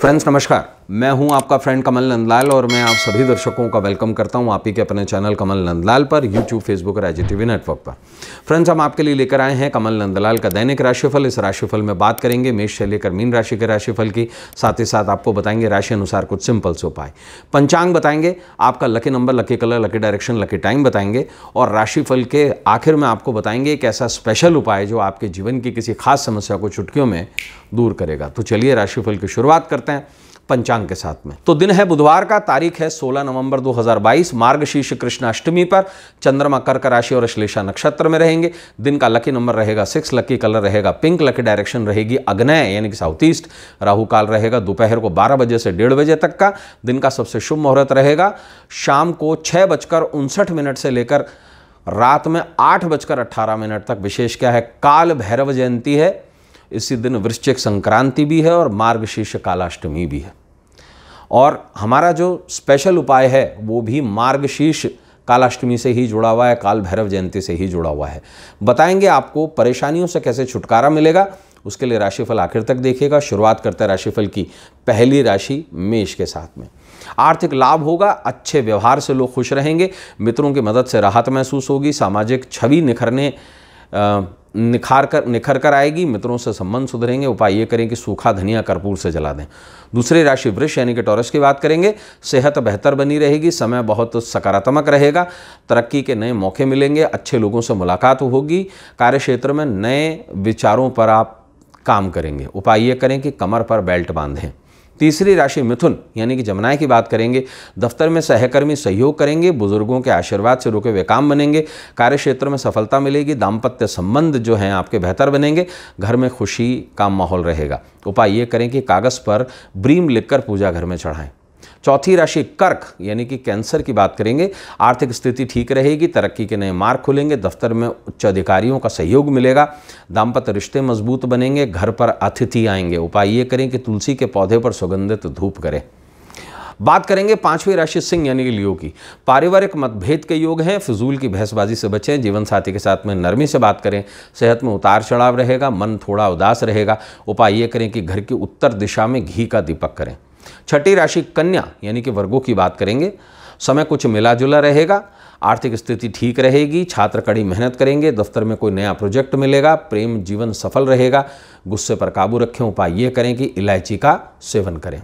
friends नमस्कार मैं हूं आपका फ्रेंड कमल नंदलाल और मैं आप सभी दर्शकों का वेलकम करता हूं आप ही के अपने चैनल कमल नंदलाल पर यूट्यूब फेसबुक और एजी टीवी नेटवर्क पर फ्रेंड्स हम आपके लिए लेकर आए हैं कमल नंदलाल का दैनिक राशिफल इस राशिफल में बात करेंगे मेष से लेकर मीन राशि के राशिफल की साथ ही साथ आपको बताएंगे राशि अनुसार कुछ सिंपल से उपाय पंचांग बताएंगे आपका lucky number lucky colour lucky direction lucky time बताएंगे और राशिफल के आखिर में आपको बताएंगे एक ऐसा स्पेशल उपाय जो आपके जीवन की किसी खास समस्या को चुटकियों में दूर करेगा तो चलिए राशिफल की शुरुआत करते हैं पंचांग के साथ में तो दिन है बुधवार का तारीख है 16 नवंबर 2022 मार्गशीर्ष कृष्णाष्टमी पर चंद्रमा कर्क राशि और श्लेषा नक्षत्र में रहेंगे दिन का लकी नंबर रहेगा सिक्स लकी कलर रहेगा पिंक लकी डायरेक्शन रहेगी अग्नय यानी कि साउथ ईस्ट राहु काल रहेगा दोपहर को बारह बजे से डेढ़ बजे तक का दिन का सबसे शुभ मुहूर्त रहेगा शाम को छः बजकर उनसठ मिनट से लेकर रात में आठ बजकर अट्ठारह मिनट तक विशेष क्या है काल भैरव जयंती है इसी दिन वृश्चिक संक्रांति भी है और मार्गशीर्ष कालाष्टमी भी है और हमारा जो स्पेशल उपाय है वो भी मार्गशीर्ष कालाष्टमी से ही जुड़ा हुआ है काल भैरव जयंती से ही जुड़ा हुआ है बताएंगे आपको परेशानियों से कैसे छुटकारा मिलेगा उसके लिए राशिफल आखिर तक देखिएगा शुरुआत करते हैं राशिफल की पहली राशि मेष के साथ में आर्थिक लाभ होगा अच्छे व्यवहार से लोग खुश रहेंगे मित्रों की मदद से राहत महसूस होगी सामाजिक छवि निखरने आ, निखार कर निखर कर आएगी मित्रों से संबंध सुधरेंगे उपाय ये करें कि सूखा धनिया कर्पूर से जला दें दूसरी राशि वृक्ष यानी कि टॉरस की बात करेंगे सेहत बेहतर बनी रहेगी समय बहुत सकारात्मक रहेगा तरक्की के नए मौके मिलेंगे अच्छे लोगों से मुलाकात होगी कार्य क्षेत्र में नए विचारों पर आप काम करेंगे उपाय ये करें कि कमर पर बेल्ट बांधें तीसरी राशि मिथुन यानी कि जमुनाय की बात करेंगे दफ्तर में सहकर्मी सहयोग करेंगे बुजुर्गों के आशीर्वाद से रुके हुए काम बनेंगे कार्य क्षेत्र में सफलता मिलेगी दाम्पत्य संबंध जो हैं आपके बेहतर बनेंगे घर में खुशी का माहौल रहेगा उपाय ये करें कि कागज़ पर ब्रीम लिखकर पूजा घर में चढ़ाएं चौथी राशि कर्क यानी कि कैंसर की बात करेंगे आर्थिक स्थिति ठीक रहेगी तरक्की के नए मार्ग खुलेंगे दफ्तर में उच्च अधिकारियों का सहयोग मिलेगा दाम्पत्य रिश्ते मजबूत बनेंगे घर पर अतिथि आएंगे उपाय ये करें कि तुलसी के पौधे पर सुगंधित धूप करें बात करेंगे पांचवी राशि सिंह यानी कि लियो की पारिवारिक मतभेद के योग हैं फिजूल की बहसबाजी से बचें जीवन साथी के साथ में नरमी से बात करें सेहत में उतार चढ़ाव रहेगा मन थोड़ा उदास रहेगा उपाय ये करें कि घर की उत्तर दिशा में घी का दीपक करें छठी राशि कन्या यानी कि वर्गों की बात करेंगे समय कुछ मिला जुला रहेगा आर्थिक स्थिति ठीक रहेगी छात्र कड़ी मेहनत करेंगे दफ्तर में कोई नया प्रोजेक्ट मिलेगा प्रेम जीवन सफल रहेगा गुस्से पर काबू रखें उपाय ये करें कि इलायची का सेवन करें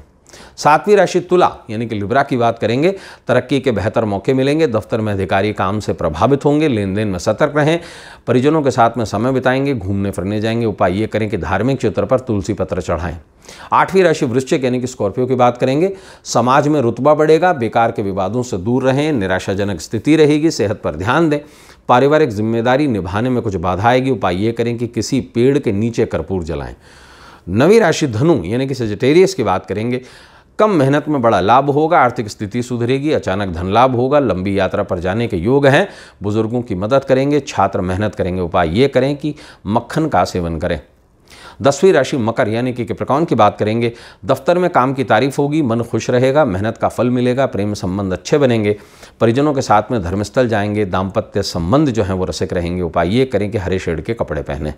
सातवीं राशि तुला यानी कि लिब्रा की बात करेंगे तरक्की के बेहतर मौके मिलेंगे दफ्तर में अधिकारी काम से प्रभावित होंगे लेन देन में सतर्क रहें परिजनों के साथ में समय बिताएंगे घूमने फिरने जाएंगे उपाय ये करें कि धार्मिक क्षेत्र पर तुलसी पत्र चढ़ाएं आठवीं राशि वृश्चिक यानी कि स्कॉर्पियो की बात करेंगे समाज में रुतबा बढ़ेगा बेकार के विवादों से दूर रहें निराशाजनक स्थिति रहेगी सेहत पर ध्यान दें पारिवारिक जिम्मेदारी निभाने में कुछ बाधा आएगी उपाय ये करें कि किसी पेड़ के नीचे कर्पूर जलाएं नवी राशि धनु यानी कि सेजिटेरियस की बात करेंगे कम मेहनत में बड़ा लाभ होगा आर्थिक स्थिति सुधरेगी अचानक धन लाभ होगा लंबी यात्रा पर जाने के योग हैं बुजुर्गों की मदद करेंगे छात्र मेहनत करेंगे उपाय ये करें कि मक्खन का सेवन करें दसवीं राशि मकर यानी कि किप्रकौन की बात करेंगे दफ्तर में काम की तारीफ होगी मन खुश रहेगा मेहनत का फल मिलेगा प्रेम संबंध अच्छे बनेंगे परिजनों के साथ में धर्मस्थल जाएंगे दाम्पत्य संबंध जो हैं वो रसिक रहेंगे उपाय ये करें कि हरे शेड के कपड़े पहने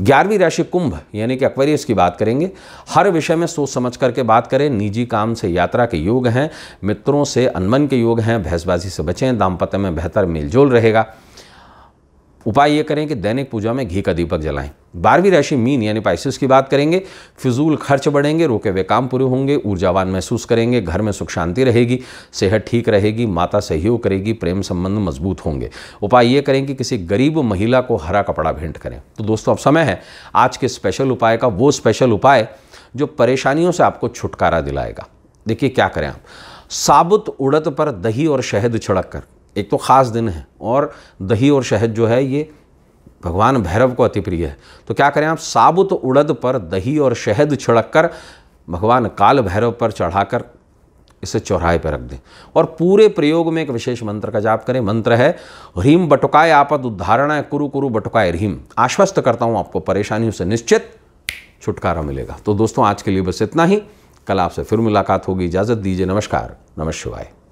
ग्यारहवीं राशि कुंभ यानी कि अक्वेरियस की बात करेंगे हर विषय में सोच समझ करके बात करें निजी काम से यात्रा के योग हैं मित्रों से अनमन के योग हैं भैंसबाजी से बचें दाम्पत्य में बेहतर मेलजोल रहेगा उपाय ये करें कि दैनिक पूजा में घी का दीपक जलाएं बारहवीं राशि मीन यानी पाइसिस की बात करेंगे फिजूल खर्च बढ़ेंगे रोके हुए काम पूरे होंगे ऊर्जावान महसूस करेंगे घर में सुख शांति रहेगी सेहत ठीक रहेगी माता सहयोग करेगी प्रेम संबंध मजबूत होंगे उपाय ये करें कि किसी गरीब महिला को हरा कपड़ा भेंट करें तो दोस्तों अब समय है आज के स्पेशल उपाय का वो स्पेशल उपाय जो परेशानियों से आपको छुटकारा दिलाएगा देखिए क्या करें आप साबुत उड़द पर दही और शहद छिड़क कर एक तो ख़ास दिन है और दही और शहद जो है ये भगवान भैरव को अति प्रिय है तो क्या करें आप साबुत उड़द पर दही और शहद छिड़क कर भगवान काल भैरव पर चढ़ाकर इसे चौराहे पर रख दें और पूरे प्रयोग में एक विशेष मंत्र का जाप करें मंत्र है ह्रीम बटुकाय आपद है कुरु कुरु बटुकाय ह्रीम आश्वस्त करता हूँ आपको परेशानियों से निश्चित छुटकारा मिलेगा तो दोस्तों आज के लिए बस इतना ही कल आपसे फिर मुलाकात होगी इजाज़त दीजिए नमस्कार नमस्कार